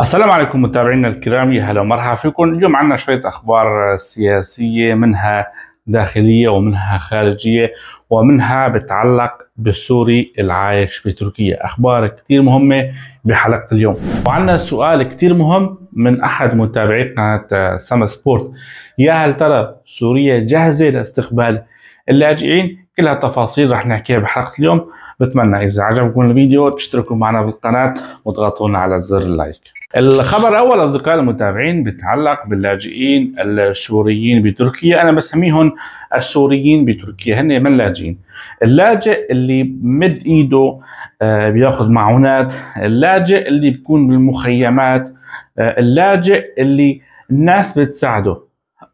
السلام عليكم متابعينا الكرام يا هلا ومرحبا فيكم اليوم عندنا شوية أخبار سياسية منها داخلية ومنها خارجية ومنها بتعلق بالسوري العايش بتركيا أخبار كثير مهمة بحلقة اليوم وعندنا سؤال كثير مهم من أحد متابعي قناة سما سبورت يا هل ترى سوريا جاهزة لاستقبال اللاجئين كلها تفاصيل رح نحكيها بحلقة اليوم بتمنى إذا عجبكم الفيديو تشتركوا معنا بالقناة وتضغطوا على زر اللايك الخبر الاول اصدقائي المتابعين بيتعلق باللاجئين السوريين بتركيا انا بسميهم السوريين بتركيا هن من لاجئين اللاجئ اللي مد ايده آه، بياخذ معونات اللاجئ اللي بيكون بالمخيمات آه، اللاجئ اللي الناس بتساعده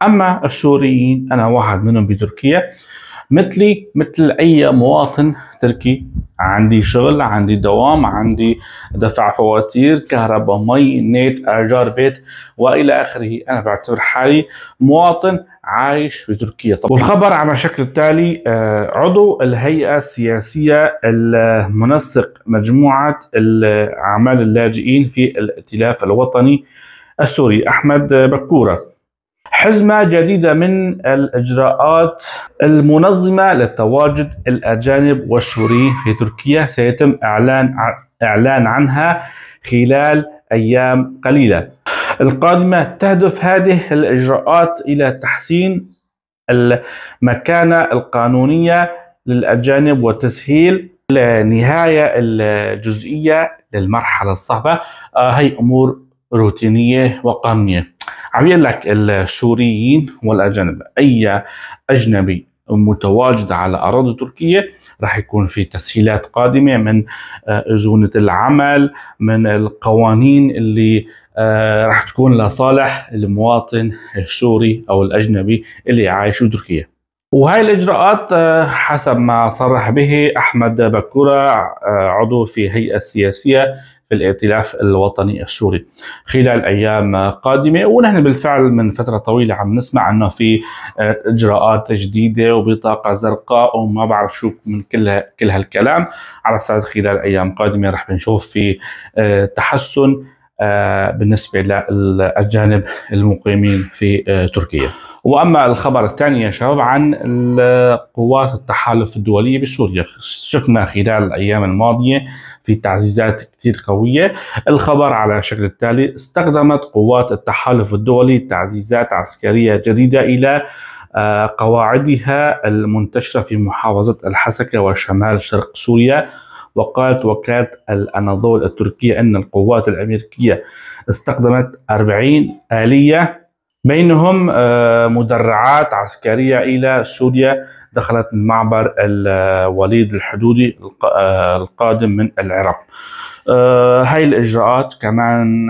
اما السوريين انا واحد منهم بتركيا مثلي مثل اي مواطن تركي عندي شغل عندي دوام عندي دفع فواتير كهرباء مي نت ايجار بيت والى اخره انا بعتبر حالي مواطن عايش في تركيا طبعا والخبر على شكل التالي آه، عضو الهيئة السياسية المنسق مجموعة الاعمال اللاجئين في الائتلاف الوطني السوري أحمد بكورة حزمة جديدة من الإجراءات المنظمة للتواجد الأجانب والسوريين في تركيا سيتم إعلان إعلان عنها خلال أيام قليلة القادمة تهدف هذه الإجراءات إلى تحسين المكانة القانونية للأجانب وتسهيل النهاية الجزئية للمرحلة الصعبة هي آه، أمور روتينية وقانونية عم لك السوريين والأجانب أي أجنبي متواجد على أراضي تركيا رح يكون في تسهيلات قادمة من آه، زونة العمل من القوانين اللي آه، رح تكون لصالح المواطن السوري أو الأجنبي اللي عايش بتركيا وهي الإجراءات آه، حسب ما صرح به أحمد بكورة عضو في هيئة سياسية الائتلاف الوطني السوري خلال أيام قادمة ونحن بالفعل من فترة طويلة عم نسمع أنه في آه، إجراءات جديدة وبطاقة زرقاء وما بعرف شو من كل كل هالكلام على أساس خلال أيام قادمة رح بنشوف في آه، تحسن آه، بالنسبة للأجانب المقيمين في تركيا واما الخبر الثاني يا شباب عن قوات التحالف الدوليه بسوريا شفنا خلال الايام الماضيه في تعزيزات كثير قويه الخبر على شكل التالي استخدمت قوات التحالف الدولي تعزيزات عسكريه جديده الى آه، قواعدها المنتشره في محافظه الحسكه وشمال شرق سوريا وقالت وكالة الأناضول التركية أن القوات الأمريكية استخدمت 40 آلية بينهم آه، مدرعات عسكرية إلى سوريا دخلت معبر الوليد الحدودي آه، القادم من العراق آه، هاي الإجراءات كمان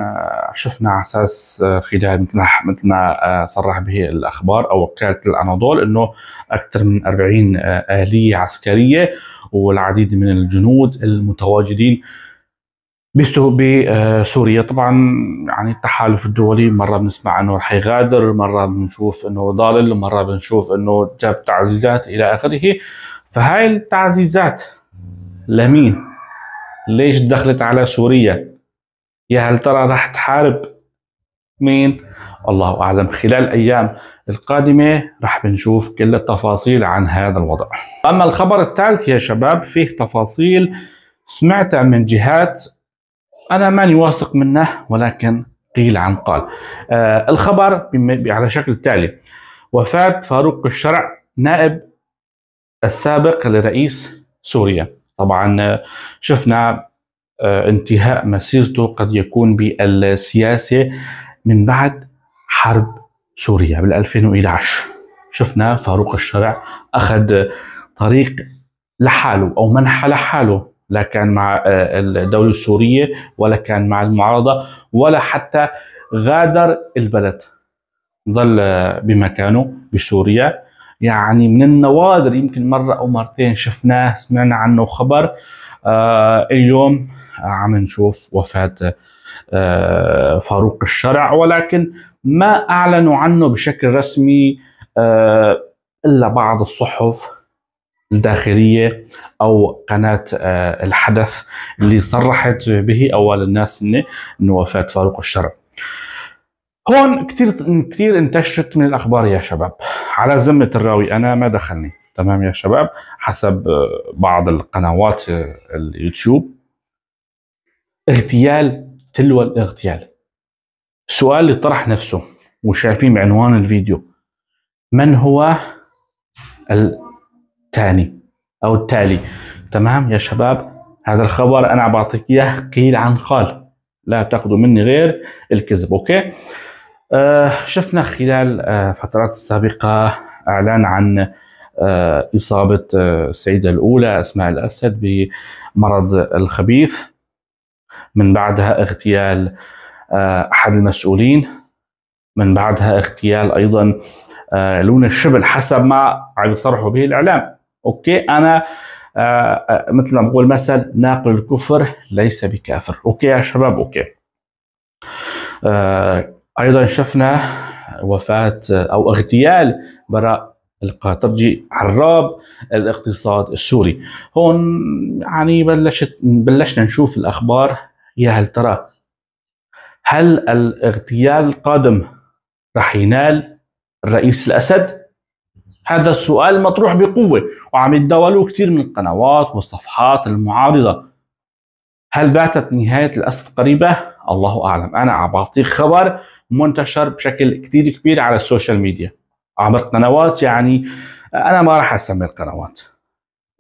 شفنا على أساس خلال مثل ما صرح به الأخبار أو وكالة الأناضول أنه أكثر من 40 آلية عسكرية والعديد من الجنود المتواجدين بسوريا طبعا يعني التحالف الدولي مره بنسمع انه رح يغادر مره بنشوف انه ضالل مره بنشوف انه جاب تعزيزات الى اخره فهاي التعزيزات لمين ليش دخلت على سوريا يا هل ترى رح تحارب مين الله اعلم خلال الايام القادمه رح بنشوف كل التفاصيل عن هذا الوضع اما الخبر الثالث يا شباب فيه تفاصيل سمعتها من جهات أنا ماني واثق منه ولكن قيل عن قال آه الخبر على شكل التالي وفاة فاروق الشرع نائب السابق لرئيس سوريا طبعا آه، شفنا آه انتهاء مسيرته قد يكون بالسياسة من بعد حرب سوريا بال 2011 شفنا فاروق الشرع أخذ طريق لحاله أو منحى لحاله لا كان مع آه، الدولة السورية ولا كان مع المعارضة ولا حتى غادر البلد ظل آه، بمكانه بسوريا يعني من النوادر يمكن مرة أو مرتين شفناه سمعنا عنه خبر آه اليوم عم نشوف وفاة آه فاروق الشرع ولكن ما أعلنوا عنه بشكل رسمي آه إلا بعض الصحف الداخليه او قناه آه، الحدث اللي صرحت به اول الناس انه انه وفاه فاروق الشرع. هون كثير كثير انتشرت من الاخبار يا شباب على ذمه الراوي انا ما دخلني تمام يا شباب حسب آه، بعض القنوات آه، اليوتيوب اغتيال تلو الاغتيال السؤال اللي طرح نفسه وشايفين بعنوان الفيديو من هو ال الثاني أو التالي تمام يا شباب هذا الخبر أنا بعطيك إياه قيل عن قال لا تاخذوا مني غير الكذب أوكي آه شفنا خلال آه فترات السابقة أعلان عن آه إصابة آه سعيده الأولى أسماء الأسد بمرض الخبيث من بعدها اغتيال آه أحد المسؤولين من بعدها اغتيال أيضا آه لون الشبل حسب ما عم يصرحوا به الإعلام اوكي انا آه،, آه مثل ما بقول مثل ناقل الكفر ليس بكافر اوكي يا شباب اوكي آه ايضا شفنا وفاه آه، او اغتيال براء القاطرجي عراب الاقتصاد السوري هون يعني بلشت بلشنا نشوف الاخبار يا هل ترى هل الاغتيال القادم رح ينال الرئيس الاسد هذا السؤال مطروح بقوة وعم يتداولوه كثير من القنوات والصفحات المعارضة هل باتت نهاية الأسد قريبة؟ الله أعلم أنا عم بعطيك خبر منتشر بشكل كثير كبير على السوشيال ميديا عبر قنوات يعني أنا ما راح أسمي القنوات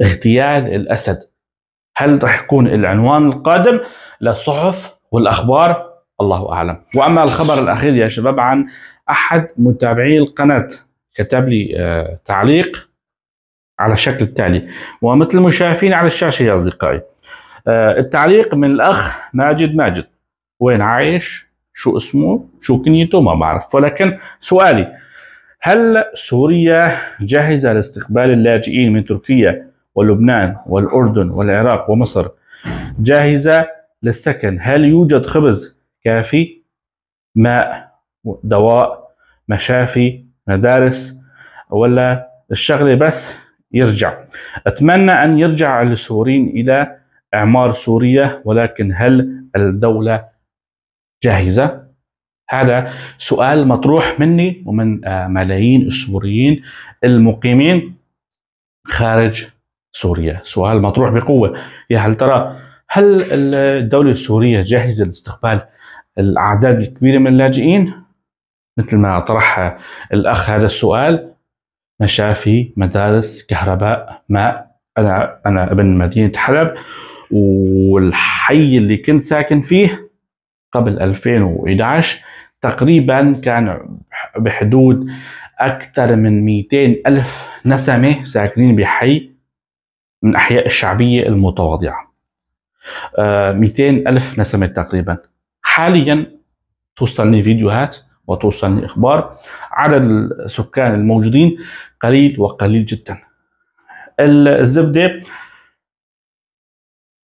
اغتيال الأسد هل راح يكون العنوان القادم للصحف والأخبار؟ الله أعلم وأما الخبر الأخير يا شباب عن أحد متابعي القناة كتب لي آه، تعليق على الشكل التالي ومثل شايفين على الشاشة يا أصدقائي آه، التعليق من الأخ ماجد ماجد وين عايش شو اسمه شو كنيته ما بعرف ولكن سؤالي هل سوريا جاهزة لاستقبال اللاجئين من تركيا ولبنان والأردن والعراق ومصر جاهزة للسكن هل يوجد خبز كافي ماء دواء مشافي مدارس ولا الشغلة بس يرجع أتمنى أن يرجع السوريين إلى إعمار سوريا ولكن هل الدولة جاهزة؟ هذا سؤال مطروح مني ومن آه، ملايين السوريين المقيمين خارج سوريا سؤال مطروح بقوة يا هل ترى هل الدولة السورية جاهزة لاستقبال الأعداد الكبيرة من اللاجئين مثل ما طرح الأخ هذا السؤال مشافي مدارس كهرباء ماء أنا أنا ابن مدينة حلب والحي اللي كنت ساكن فيه قبل 2011 تقريبا كان بحدود أكثر من 200 ألف نسمة ساكنين بحي من أحياء الشعبية المتواضعة 200 آه، ألف نسمة تقريبا حاليا توصلني فيديوهات وتوصلني إخبار عدد السكان الموجودين قليل وقليل جدا الزبدة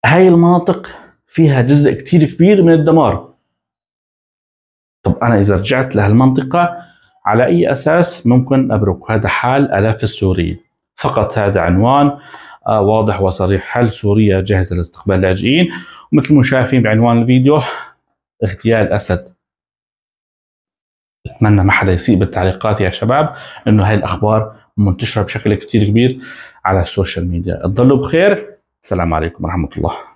هاي المناطق فيها جزء كتير كبير من الدمار طب أنا إذا رجعت لهالمنطقة على أي أساس ممكن أبرك هذا حال ألاف السوريين فقط هذا عنوان آه، واضح وصريح هل سوريا جاهزة لاستقبال لاجئين ومثل ما شايفين بعنوان الفيديو اغتيال أسد اتمنى ما حدا يسيء بالتعليقات يا شباب انه هاي الاخبار منتشره بشكل كتير كبير على السوشيال ميديا تضلوا بخير السلام عليكم ورحمه الله